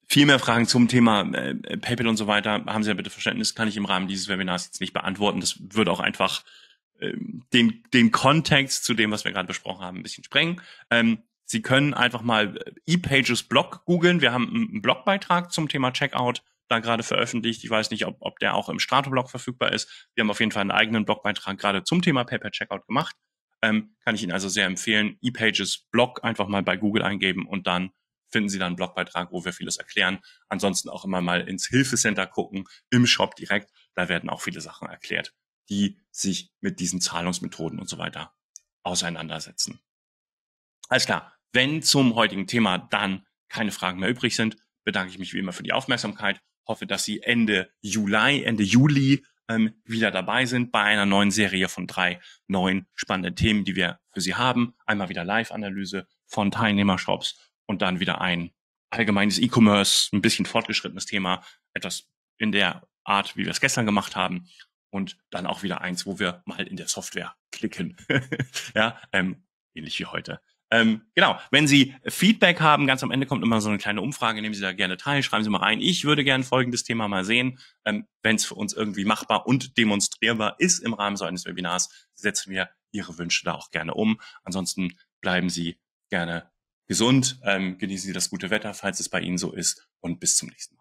Speaker 1: viel mehr Fragen zum Thema äh, PayPal und so weiter haben Sie ja bitte Verständnis, kann ich im Rahmen dieses Webinars jetzt nicht beantworten. Das würde auch einfach äh, den, den Kontext zu dem, was wir gerade besprochen haben, ein bisschen sprengen. Ähm, Sie können einfach mal äh, ePages Blog googeln. Wir haben einen Blogbeitrag zum Thema Checkout da gerade veröffentlicht. Ich weiß nicht, ob, ob der auch im Strato-Blog verfügbar ist. Wir haben auf jeden Fall einen eigenen Blogbeitrag gerade zum Thema PayPal Checkout gemacht. Ähm, kann ich Ihnen also sehr empfehlen. ePages Blog einfach mal bei Google eingeben und dann finden Sie da einen Blogbeitrag, wo wir vieles erklären. Ansonsten auch immer mal ins Hilfecenter gucken, im Shop direkt. Da werden auch viele Sachen erklärt, die sich mit diesen Zahlungsmethoden und so weiter auseinandersetzen. Alles klar. Wenn zum heutigen Thema dann keine Fragen mehr übrig sind, bedanke ich mich wie immer für die Aufmerksamkeit. Hoffe, dass Sie Ende Juli, Ende Juli ähm, wieder dabei sind bei einer neuen Serie von drei neuen spannenden Themen, die wir für Sie haben. Einmal wieder Live-Analyse von Teilnehmershops und dann wieder ein allgemeines E-Commerce, ein bisschen fortgeschrittenes Thema, etwas in der Art, wie wir es gestern gemacht haben. Und dann auch wieder eins, wo wir mal in der Software klicken. ja, ähm, ähnlich wie heute. Ähm, genau, wenn Sie Feedback haben, ganz am Ende kommt immer so eine kleine Umfrage, nehmen Sie da gerne teil, schreiben Sie mal rein. ich würde gerne folgendes Thema mal sehen. Ähm, wenn es für uns irgendwie machbar und demonstrierbar ist im Rahmen so eines Webinars, setzen wir Ihre Wünsche da auch gerne um. Ansonsten bleiben Sie gerne gesund, ähm, genießen Sie das gute Wetter, falls es bei Ihnen so
Speaker 2: ist und bis zum nächsten Mal.